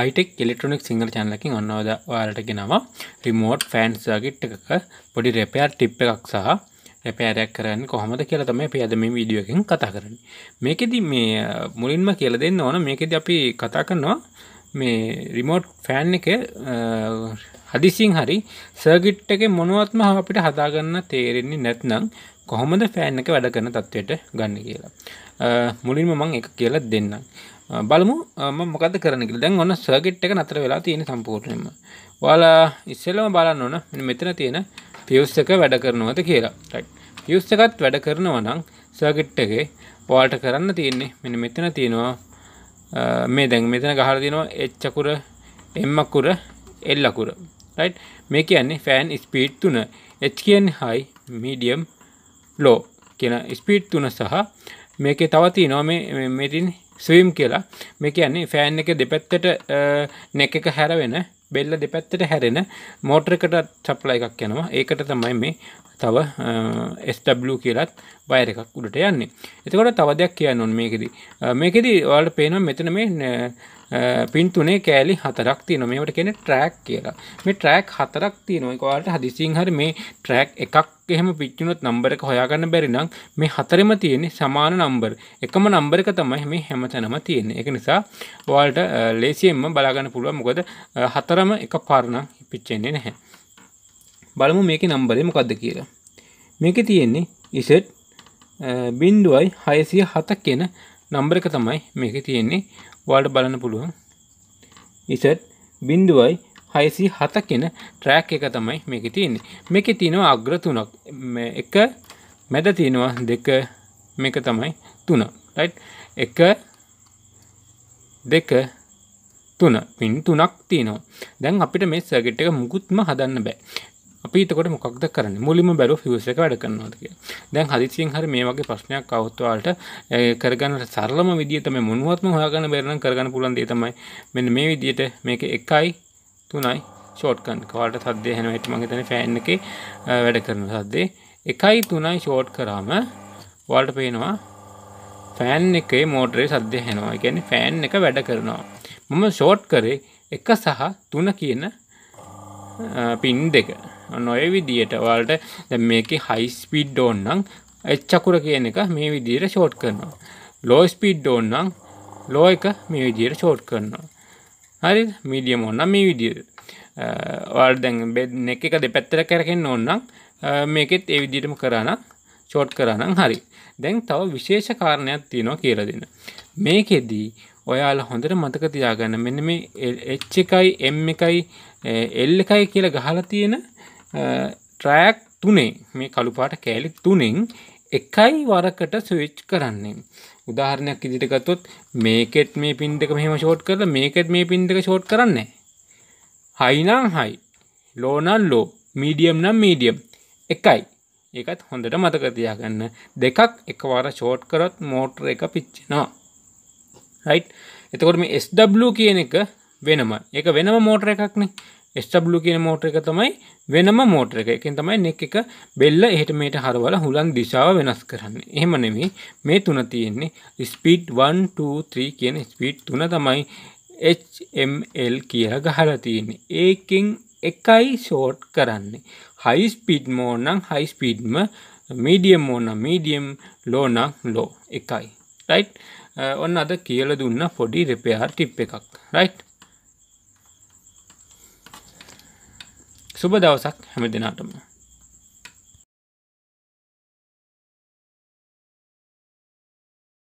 යිටෙක් electronic Sinhala චැනලකින් ඔන්නවද වාලට ගෙනවා රිමෝට් ෆෑන්ස් ගිට් එකක පොඩි රැපයාර් ටිප් එකක් සහ රැපෑරයක් කරන්න කොහොමද කියලා තමයි පියද මේ වීඩියෝකින් කතා කරන මේකෙදි මේ මුලින්ම කියල දෙන්න ඕන මේකෙද අපි කතා කරනවා මේ රිමෝට් ෆෑන් එක හදිසින් හරි සර්ගිට් එක මොනුවත්ම අපිට හදාගන්න තේරෙන්නේ නැත්නම් කොහොමද ෆෑන් එක වැඩ කරන තත්ත්වයට ගන්න කියලා මුලින්ම මං එක කියලා දෙන්නම් බලමු මොකද කරනක දැන් ඔන්න සර්ගට් එක නතර වෙලා තියෙන සම්පූර්ණයම වාලා ඉස්සෙල්ලම බලන්න ඕන මෙතන තියෙන පියස් එක වැඩ කරනවද කියලා පියස් එකත් වැඩ කරනවා නම් සර්ගට් එකේ වාට කරන්න තියෙන්නේ මෙන්න මෙතන තියෙනවා මේ දැන් මෙතන ගහලා තියෙනවා එච්චකුර එම්මකුර එල්ලකුර රයිට් මේ කියන්නේ ෆෑන් ස්පීඩ් තුන එච් කියන්නේ හයි මීඩියම් ලෝ කියන ස්පීට් තුන සහ මේකේ තවති නොම මෙතින් ස්වීම් කියලා මේ කියන්නේ ෆෑන් එක දෙපැත්තට නැක එක හැරවෙන බෙල්ල දෙපැත්තට හැරෙන මෝට්‍රකට සප්ලයි එකක් යනවා ඒකට තමයි මේ තව ස්W කියලත් වයර එකක් උඩට යන්නේ එතකොට තව දෙයක් කියන්න ඔන් මේකෙද මේකෙද වාට පේනම් මෙතන මේ පින්තුනේ කෑලි හතරක් තියෙන මේට කෙන ට්‍රෑක් කියලා මේ ට්‍රෑක් හතරක් තියෙනවාට හදිසිං හර මේ ට්‍රෑක් එකක් එහෙම පිච්චුණොත් නම්බර එක හොයාගන්න බැරි නම් මේ හතරම තියෙන්නේ සමාන නම්බර් එකම නම්බර එක තමයි මේ හැම තැනම තියෙන්නේ ඒක නිසා ඔයාලට ලේසියෙන්ම බලාගන්න පුළුවන් මොකද හතරම එක පාරණම් පිච්චෙන්නේ නැහැ බලමු මේක නම්බරේ මොකක්ද කියලා මේක තියෙන්නේ ඉසෙට් බින්දුවයි හයසිය හතක් කියන නම්බර එක තමයි මේක තියෙන්නේ වාට බලන්න පුළුවන් ඉසට් බින්දුවයි හයසි හත කියෙන ට්‍රෑක් එක තමයි මේක තියන්නේ මේක තියෙනවා අග්‍ර තුනක් එක මැද තියෙනවා දෙක මේක තමයි තුන රයි් එක දෙක තුන පින් තුනක් තියෙනවා දැන් අපිට මේ සගෙට් එක මුකුත්ම හදන්න බෑ අපිතකොට මොකක්ද කරන්න මුලිම බැලු ෆිවස එක වැඩ කරනවාද කිය දැන් හදිසියෙන් හරි මේ වගේ ප්‍රශ්නයක් අවත්වාලට කරගන්න සරලම විදිහතම මොනුවත්ම හොයාගන්න බැරනම් කරගන්න පුලන් දේ තමයි මෙන්න මේ විදියට මේක එකයි තුනයි ෂෝට්කන් කවාට සද්දය හැන ඇට මගේ තන ෆෑන් එක වැඩ කරන සද්දේ එකයි තුනයි ෂෝට් කරාම වාල්ට පේනවා ෆෑන් එකේ මෝටරේ සද්‍ය හැනවා ගැන ෆෑන් එක වැඩ කරනවා මම ෂෝට් කරේ එක සහ තුන කියන පින් දෙක නොය විදියට ඔයාලට දැන් මේකේ හයි ස්පීඩ් ඕන් නම් එච් චකුර කියන එක මේ විදියට ෂෝට් කරනවා. ලෝ ස්පීඩ් ඕන් නම් ලෝ එක මේ විදියට ෂෝට් කරනවා. හරි මීඩියම් ඕන නම් මේ විදියට. ඔයාලට දැන් බෙඩ් නෙක් එක දෙපැත්තට කරකෙන්න ඕන නම් මේකෙත් ඒ විදියටම කරා නම් ෂෝට් කරා නම් හරි. දැන් තව විශේෂ කාරණයක් තියෙනවා කියලා දෙන්න. මේකෙදී ඔයාලා හොඳට මතක තියාගන්න මෙන්න මේ එච් එකයි එම් එකයි එල් එකයි කියලා ගහලා තියෙන ට්‍රෑක් තුනේ මේ කළුපාට කෑලි තුනෙන් එකයි වරකට සවිච් කරන්නේ. උදාහරණයක් ඉදිරිටගත්තොත් මේකෙත් මේ පින්ටක මෙහම ෂෝට් කරලා මේකෙත් මේ පින්ටක ෂෝට් කරන්නේ. හයිනම් හයි ලෝනල් ලෝ මීඩියම් නම් මීඩියම් එකයි ඒකත් හොඳට මතකතියාගන්න දෙකක් එකවාර ෂෝට් කරොත් මෝටර එක පිච්චෙනවා. රයි් එතකොට මේ ස්W කියන එක වෙනම එක වෙනම මෝටර එකක්නේ ස්ටබ්ලු කියන මෝටර එක තමයි වෙනම මෝටර එක. එකෙන් තමයි නෙක් එක බෙල්ල එහෙට මෙහෙට හරවලා හුලන් දිශාව වෙනස් කරන්නේ. එහෙම නෙමෙයි මේ තුන තියෙන්නේ ස්පීඩ් 1 2 3 කියන ස්පීඩ් තුන තමයි HML කියලා ගහලා තියෙන්නේ. ඒකෙන් එකයි ෂෝට් කරන්නේ. හයි ස්පීඩ් මෝඩ් නම් හයි ස්පීඩ්ම මීඩියම් මෝඩ් නම් මීඩියම් ලෝ නම් ලෝ එකයි. රයිට්? ඔන්න අද කියලා දුන්න පොඩි රිපෙයාර් ටිප් එකක්. රයිට්? සුබ දවසක් හැම දෙනාටම